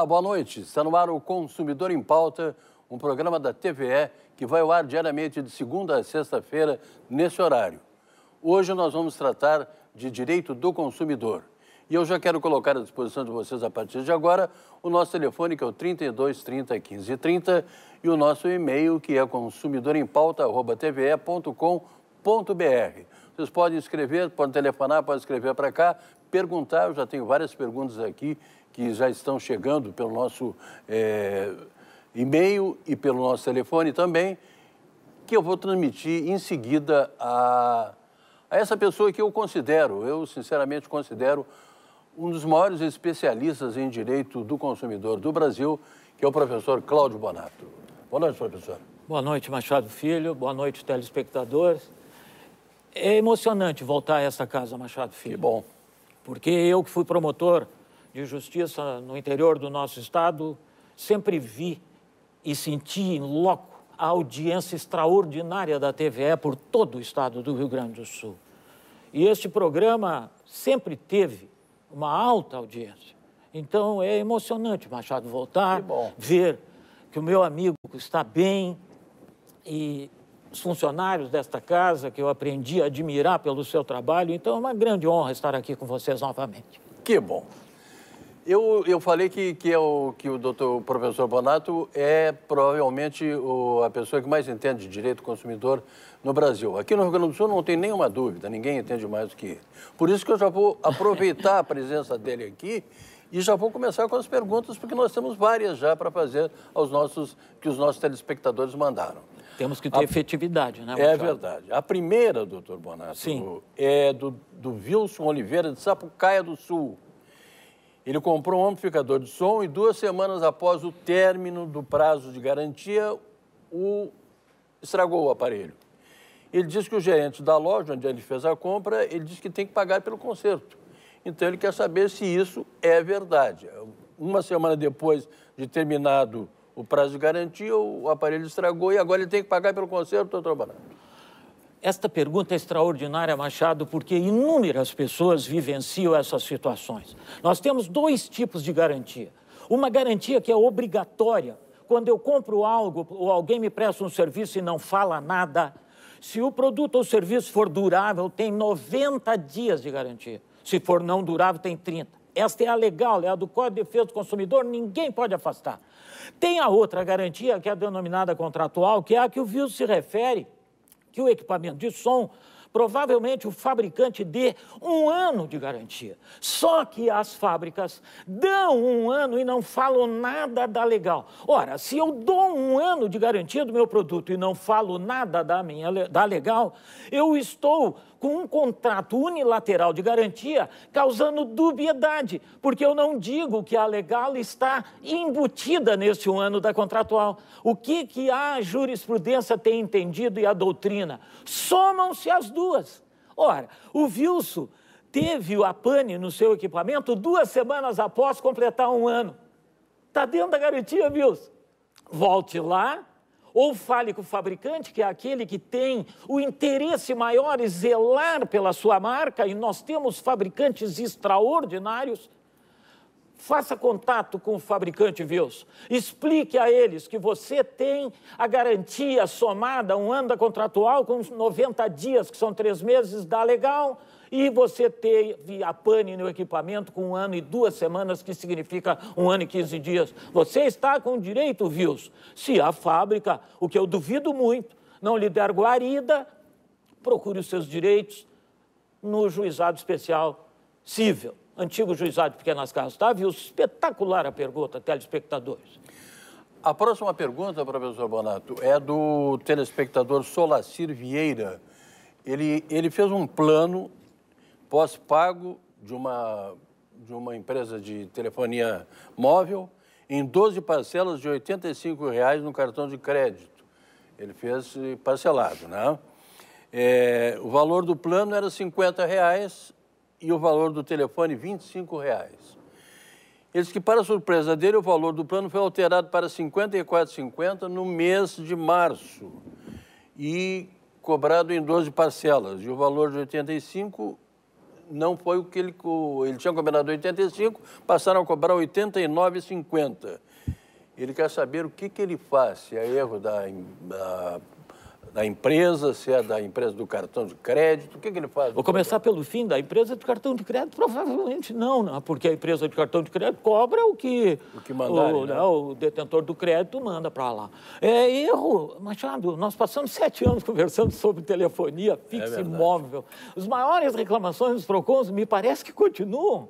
Olá, boa noite. Está no ar o Consumidor em Pauta, um programa da TVE que vai ao ar diariamente de segunda a sexta-feira, nesse horário. Hoje nós vamos tratar de direito do consumidor. E eu já quero colocar à disposição de vocês, a partir de agora, o nosso telefone, que é o 3230 1530, e o nosso e-mail, que é consumidorempauta.tve.com.br. Vocês podem escrever, podem telefonar, podem escrever para cá, perguntar, eu já tenho várias perguntas aqui que já estão chegando pelo nosso é, e-mail e pelo nosso telefone também, que eu vou transmitir em seguida a, a essa pessoa que eu considero, eu sinceramente considero um dos maiores especialistas em direito do consumidor do Brasil, que é o professor Cláudio Bonato. Boa noite, professor. Boa noite, Machado Filho. Boa noite, telespectadores. É emocionante voltar a essa casa, Machado Filho. Que bom. Porque eu que fui promotor de justiça no interior do nosso Estado, sempre vi e senti em loco a audiência extraordinária da TVE por todo o Estado do Rio Grande do Sul. E este programa sempre teve uma alta audiência. Então é emocionante, Machado, voltar, ver que o meu amigo está bem e os funcionários desta casa que eu aprendi a admirar pelo seu trabalho. Então é uma grande honra estar aqui com vocês novamente. Que bom. Eu, eu falei que, que, é o, que o doutor professor Bonato é provavelmente o, a pessoa que mais entende de direito consumidor no Brasil. Aqui no Rio Grande do Sul não tem nenhuma dúvida, ninguém entende mais do que ele. Por isso que eu já vou aproveitar a presença dele aqui e já vou começar com as perguntas, porque nós temos várias já para fazer aos nossos, que os nossos telespectadores mandaram. Temos que ter a... efetividade, né, Machado? É verdade. A primeira, doutor Bonato, Sim. é do, do Wilson Oliveira de Sapucaia do Sul. Ele comprou um amplificador de som e duas semanas após o término do prazo de garantia, o... estragou o aparelho. Ele disse que o gerente da loja onde ele fez a compra, ele disse que tem que pagar pelo conserto. Então ele quer saber se isso é verdade. Uma semana depois de terminado o prazo de garantia, o aparelho estragou e agora ele tem que pagar pelo conserto, doutor Barato. Esta pergunta é extraordinária, Machado, porque inúmeras pessoas vivenciam essas situações. Nós temos dois tipos de garantia. Uma garantia que é obrigatória. Quando eu compro algo ou alguém me presta um serviço e não fala nada, se o produto ou serviço for durável, tem 90 dias de garantia. Se for não durável, tem 30. Esta é a legal, é a do Código de Defesa do Consumidor, ninguém pode afastar. Tem a outra garantia, que é a denominada contratual, que é a que o viu se refere, que o equipamento de som provavelmente o fabricante dê um ano de garantia. Só que as fábricas dão um ano e não falam nada da legal. Ora, se eu dou um ano de garantia do meu produto e não falo nada da minha da legal, eu estou com um contrato unilateral de garantia, causando dubiedade, porque eu não digo que a legal está embutida neste ano da contratual. O que, que a jurisprudência tem entendido e a doutrina? Somam-se as duas. Ora, o Vilso teve o APANE no seu equipamento duas semanas após completar um ano. Está dentro da garantia, Vilso. Volte lá, ou fale com o fabricante, que é aquele que tem o interesse maior em zelar pela sua marca, e nós temos fabricantes extraordinários. Faça contato com o fabricante Vils. Explique a eles que você tem a garantia somada, um anda contratual com 90 dias, que são três meses, dá legal e você teve a pane no equipamento com um ano e duas semanas, que significa um ano e 15 dias. Você está com direito, Vils. Se a fábrica, o que eu duvido muito, não lhe der guarida, procure os seus direitos no juizado especial civil, antigo juizado de pequenas casas. Tá, Viu Espetacular a pergunta, telespectadores. A próxima pergunta, professor Bonato, é do telespectador Solacir Vieira. Ele, ele fez um plano pós-pago de uma, de uma empresa de telefonia móvel em 12 parcelas de R$ 85,00 no cartão de crédito. Ele fez parcelado, né? É, o valor do plano era R$ 50,00 e o valor do telefone R$ 25,00. Ele disse que, para surpresa dele, o valor do plano foi alterado para R$ 54,50 no mês de março e cobrado em 12 parcelas, e o valor de 85 não foi o que ele, ele tinha cobrado 85, passaram a cobrar 89,50. Ele quer saber o que, que ele faz, se é erro da, da da empresa, se é da empresa do cartão de crédito, o que, que ele faz? Vou começar pelo fim, da empresa do cartão de crédito? Provavelmente não, não, né? porque a empresa de cartão de crédito cobra o que o, que mandarem, o, né? Né, o detentor do crédito manda para lá. É erro, Machado, nós passamos sete anos conversando sobre telefonia fixa é e móvel. As maiores reclamações dos PROCONs me parece que continuam.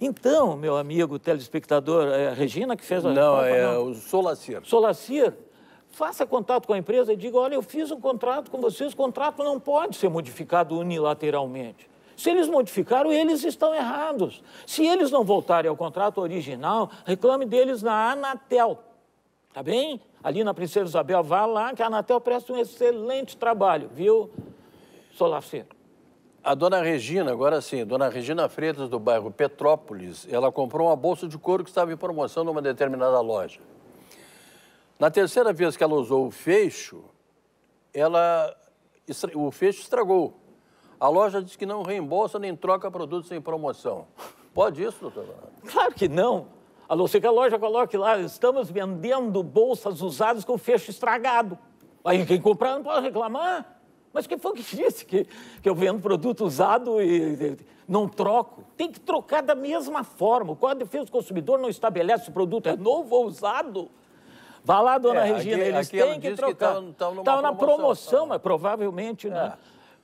Então, meu amigo telespectador, é a Regina que fez a... Não, é o Solacir. Solacir, faça contato com a empresa e diga: olha, eu fiz um contrato com vocês, o contrato não pode ser modificado unilateralmente. Se eles modificaram, eles estão errados. Se eles não voltarem ao contrato original, reclame deles na Anatel. Tá bem? Ali na Princesa Isabel, vá lá, que a Anatel presta um excelente trabalho, viu, Solaceiro? A dona Regina, agora sim, dona Regina Freitas, do bairro Petrópolis, ela comprou uma bolsa de couro que estava em promoção numa determinada loja. Na terceira vez que ela usou o fecho, ela, o fecho estragou. A loja diz que não reembolsa nem troca produtos sem promoção. Pode isso, doutor? Claro que não. A não ser que a loja coloque lá, estamos vendendo bolsas usadas com fecho estragado. Aí quem comprar não pode reclamar. Mas quem foi que disse que, que eu vendo produto usado e, e não troco? Tem que trocar da mesma forma. O Código de Defesa do Consumidor não estabelece se o produto é novo ou usado. Vá lá, dona é, Regina, aqui, eles aqui é têm que trocar. Tá na promoção, mas né? é, provavelmente, né?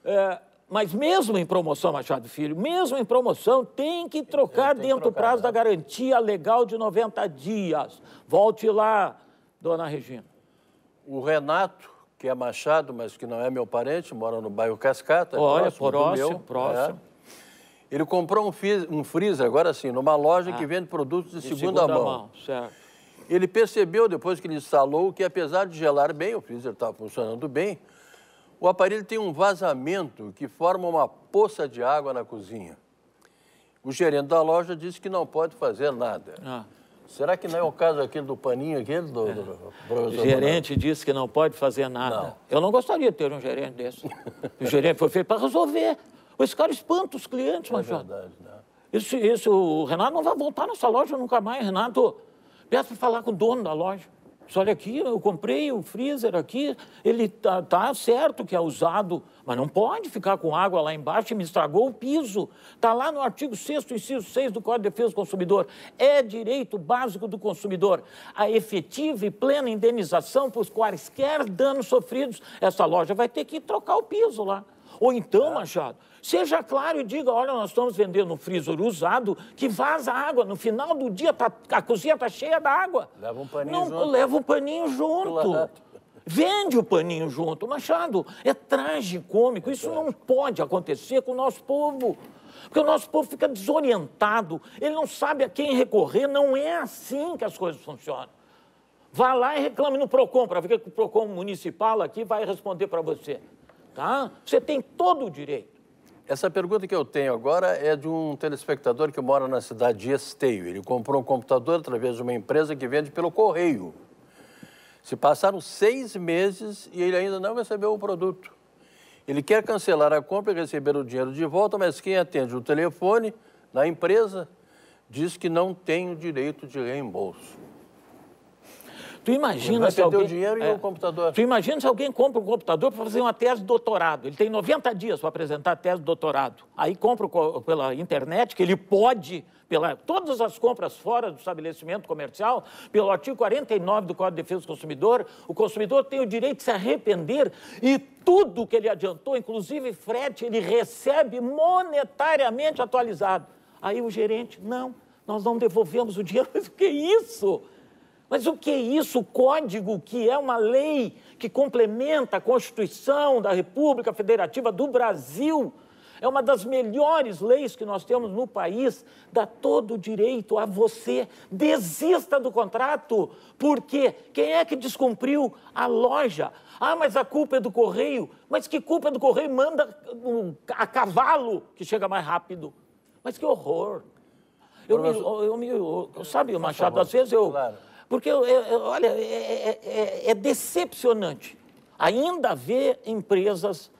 é. né? É, mas mesmo em promoção, Machado Filho, mesmo em promoção, tem que trocar é, dentro do prazo né? da garantia legal de 90 dias. Volte lá, dona Regina. O Renato, que é Machado, mas que não é meu parente, mora no bairro Cascata. Olha, próximo, próximo, meu, próximo. Né? Ele comprou um, freezer, agora sim, numa loja ah, que vende produtos de, de segunda, segunda mão. mão certo. Ele percebeu, depois que ele instalou, que apesar de gelar bem, o freezer estava funcionando bem, o aparelho tem um vazamento que forma uma poça de água na cozinha. O gerente da loja disse que não pode fazer nada. Ah. Será que não é o caso aquele do paninho aquele do, do é. professor? O gerente Manoel? disse que não pode fazer nada. Não. Eu não gostaria de ter um gerente desse. o gerente foi feito para resolver. Esse cara espanta os clientes, é Major. É verdade, né? Isso, isso, o Renato não vai voltar nessa loja nunca mais, Renato peço para falar com o dono da loja. olha aqui, eu comprei o freezer aqui, ele tá, tá, certo que é usado, mas não pode ficar com água lá embaixo, me estragou o piso. Está lá no artigo 6 inciso 6 do Código de Defesa do Consumidor. É direito básico do consumidor a efetiva e plena indenização por quaisquer danos sofridos. Essa loja vai ter que trocar o piso lá. Ou então, é. Machado, seja claro e diga: olha, nós estamos vendendo um freezer usado que vaza água. No final do dia, tá, a cozinha está cheia d'água. Leva um paninho Não, junto. Leva o paninho junto. Vende o paninho junto. Machado, é tragicômico. É Isso não pode acontecer com o nosso povo. Porque o nosso povo fica desorientado, ele não sabe a quem recorrer, não é assim que as coisas funcionam. Vá lá e reclame no PROCON, para ver que o PROCON municipal aqui vai responder para você tá? Você tem todo o direito. Essa pergunta que eu tenho agora é de um telespectador que mora na cidade de Esteio. Ele comprou um computador através de uma empresa que vende pelo correio. Se passaram seis meses e ele ainda não recebeu o produto. Ele quer cancelar a compra e receber o dinheiro de volta, mas quem atende o telefone na empresa diz que não tem o direito de reembolso. Tu imagina se alguém... o dinheiro é, e o computador. Tu imagina se alguém compra um computador para fazer uma tese de doutorado. Ele tem 90 dias para apresentar a tese de doutorado. Aí compra pela internet, que ele pode... Pela, todas as compras fora do estabelecimento comercial, pelo artigo 49 do Código de Defesa do Consumidor, o consumidor tem o direito de se arrepender e tudo que ele adiantou, inclusive frete, ele recebe monetariamente atualizado. Aí o gerente, não, nós não devolvemos o dinheiro. Mas o que é isso? Mas o que é isso? O código que é uma lei que complementa a Constituição da República Federativa do Brasil. É uma das melhores leis que nós temos no país, dá todo o direito a você. Desista do contrato, porque quem é que descumpriu? A loja. Ah, mas a culpa é do correio. Mas que culpa é do correio? Manda a cavalo, que chega mais rápido. Mas que horror. Eu, me, eu, eu, eu, sabe, Machado, às vezes eu. Claro porque, eu, eu, olha, é, é, é decepcionante ainda ver empresas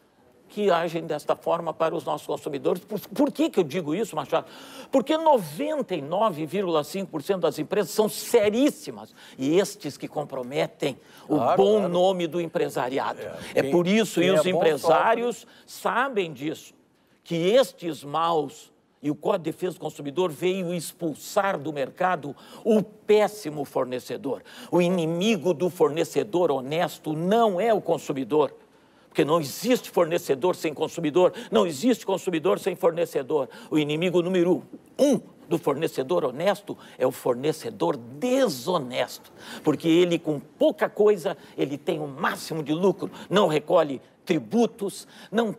que agem desta forma para os nossos consumidores. Por, por, que, que eu digo isso, Machado? Porque 99,5% das empresas são seríssimas e estes que comprometem claro, o bom claro. nome do empresariado. É, é por isso, e os é empresários bom, sabem disso, que estes maus e o Código de Defesa do Consumidor veio expulsar do mercado o péssimo fornecedor. O inimigo do fornecedor honesto não é o consumidor. Porque não existe fornecedor sem consumidor, não existe consumidor sem fornecedor. O inimigo número um do fornecedor honesto é o fornecedor desonesto, porque ele com pouca coisa ele tem o um máximo de lucro, não recolhe tributos, não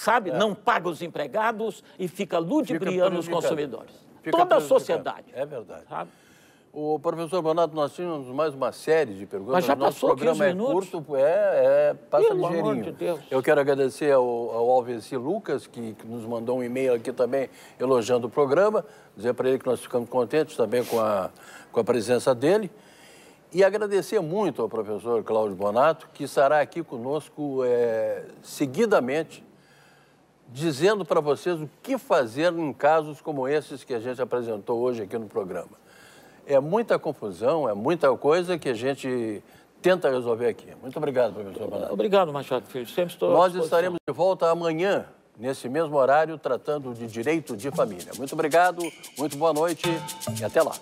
sabe? É. Não paga os empregados e fica ludibriando fica os consumidores. Fica Toda a sociedade. É verdade. Sabe? O professor Bonato, nós tínhamos mais uma série de perguntas. Mas já passou Nosso programa é curto, é, é passa Pelo ligeirinho. Amor de Deus. Eu quero agradecer ao, ao Alvesi Lucas, que, que, nos mandou um e-mail aqui também elogiando o programa, dizer para ele que nós ficamos contentes também com a, com a presença dele. E agradecer muito ao professor Cláudio Bonato, que estará aqui conosco é, seguidamente dizendo para vocês o que fazer em casos como esses que a gente apresentou hoje aqui no programa. É muita confusão, é muita coisa que a gente tenta resolver aqui. Muito obrigado, professor Banato. Obrigado, Machado Filho. Sempre estou Nós estaremos de volta amanhã, nesse mesmo horário, tratando de direito de família. Muito obrigado, muito boa noite e até lá.